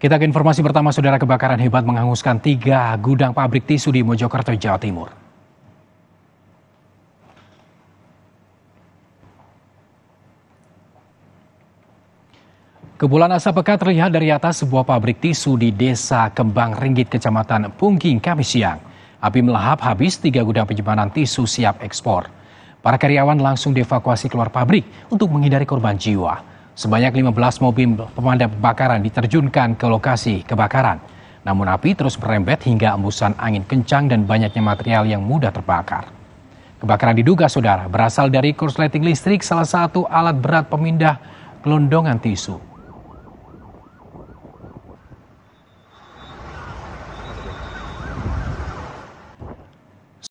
Kita ke informasi pertama, saudara kebakaran hebat menghanguskan tiga gudang pabrik tisu di Mojokerto, Jawa Timur. Kebulan asap pekat terlihat dari atas sebuah pabrik tisu di Desa Kembang Ringgit, Kecamatan Pungking, Kamis siang. Api melahap habis tiga gudang penyimpanan tisu siap ekspor. Para karyawan langsung dievakuasi keluar pabrik untuk menghindari korban jiwa. Sebanyak 15 mobil pemadam kebakaran diterjunkan ke lokasi kebakaran. Namun api terus merembet hingga embusan angin kencang dan banyaknya material yang mudah terbakar. Kebakaran diduga, saudara, berasal dari korsleting listrik salah satu alat berat pemindah gelondongan tisu.